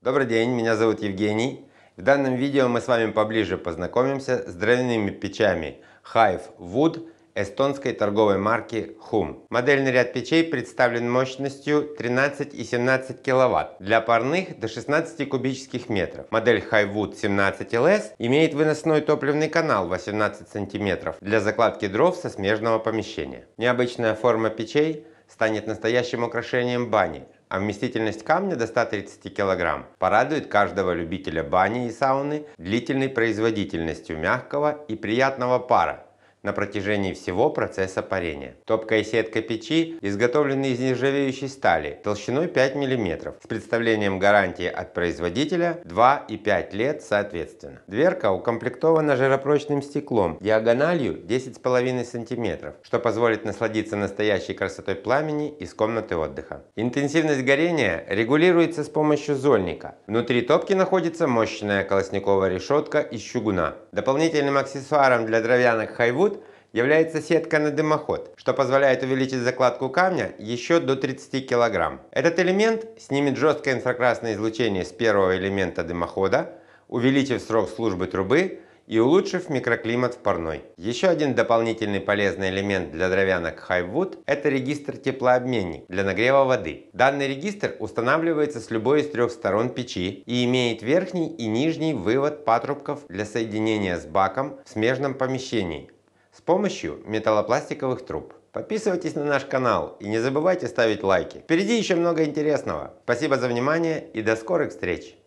Добрый день, меня зовут Евгений. В данном видео мы с вами поближе познакомимся с древними печами Hive Wood эстонской торговой марки Hum. Модельный ряд печей представлен мощностью 13 и 17 кВт для парных до 16 кубических метров. Модель Hive Wood 17LS имеет выносной топливный канал 18 см для закладки дров со смежного помещения. Необычная форма печей станет настоящим украшением бани, а вместительность камня до 130 кг. Порадует каждого любителя бани и сауны длительной производительностью мягкого и приятного пара, на протяжении всего процесса парения. Топка и сетка печи изготовлены из нержавеющей стали толщиной 5 мм с представлением гарантии от производителя 2 и 5 лет соответственно. Дверка укомплектована жаропрочным стеклом диагональю 10,5 см, что позволит насладиться настоящей красотой пламени из комнаты отдыха. Интенсивность горения регулируется с помощью зольника. Внутри топки находится мощная колосниковая решетка из чугуна. Дополнительным аксессуаром для дровяных хайвуд является сетка на дымоход, что позволяет увеличить закладку камня еще до 30 кг. Этот элемент снимет жесткое инфракрасное излучение с первого элемента дымохода, увеличив срок службы трубы и улучшив микроклимат в парной. Еще один дополнительный полезный элемент для дровянок Hivewood – это регистр теплообменник для нагрева воды. Данный регистр устанавливается с любой из трех сторон печи и имеет верхний и нижний вывод патрубков для соединения с баком в смежном помещении, с помощью металлопластиковых труб. Подписывайтесь на наш канал и не забывайте ставить лайки. Впереди еще много интересного. Спасибо за внимание и до скорых встреч!